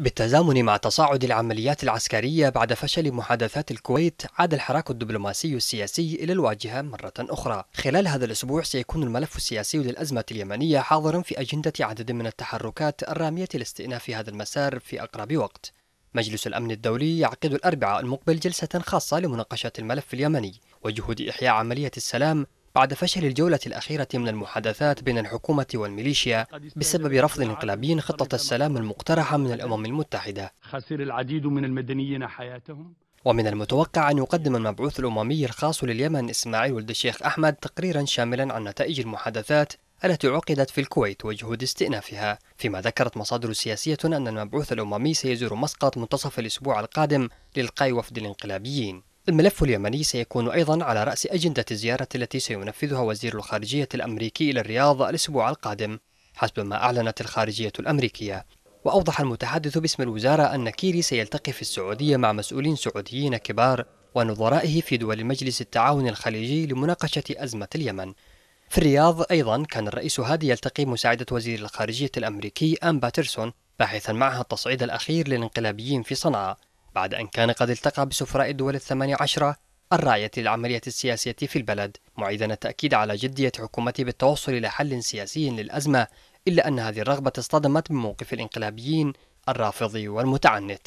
بالتزامن مع تصاعد العمليات العسكرية بعد فشل محادثات الكويت عاد الحراك الدبلوماسي السياسي إلى الواجهة مرة أخرى خلال هذا الأسبوع سيكون الملف السياسي للأزمة اليمنية حاضرا في أجندة عدد من التحركات الرامية لاستئناف هذا المسار في أقرب وقت مجلس الأمن الدولي يعقد الأربعاء المقبل جلسة خاصة لمناقشة الملف اليمني وجهود إحياء عملية السلام بعد فشل الجولة الأخيرة من المحادثات بين الحكومة والميليشيا بسبب رفض الانقلابيين خطة السلام المقترحة من الأمم المتحدة خسر العديد من المدنيين حياتهم ومن المتوقع أن يقدم المبعوث الأممي الخاص لليمن إسماعيل ولد الشيخ أحمد تقريرا شاملا عن نتائج المحادثات التي عقدت في الكويت وجهود استئنافها فيما ذكرت مصادر سياسية أن المبعوث الأممي سيزور مسقط منتصف الأسبوع القادم للقاء وفد الانقلابيين الملف اليمني سيكون أيضا على رأس أجندة الزيارة التي سينفذها وزير الخارجية الأمريكي إلى الرياض الأسبوع القادم حسب ما أعلنت الخارجية الأمريكية وأوضح المتحدث باسم الوزارة أن كيري سيلتقي في السعودية مع مسؤولين سعوديين كبار ونظرائه في دول مجلس التعاون الخليجي لمناقشة أزمة اليمن في الرياض أيضا كان الرئيس هادي يلتقي مساعدة وزير الخارجية الأمريكي أم باترسون باحثا معها التصعيد الأخير للانقلابيين في صنعاء بعد أن كان قد التقى بسفراء الدول الثمانية عشرة الراعية للعملية السياسية في البلد معيدا التأكيد على جدية حكومته بالتوصل إلى حل سياسي للأزمة إلا أن هذه الرغبة اصطدمت بموقف الإنقلابيين الرافضي والمتعنت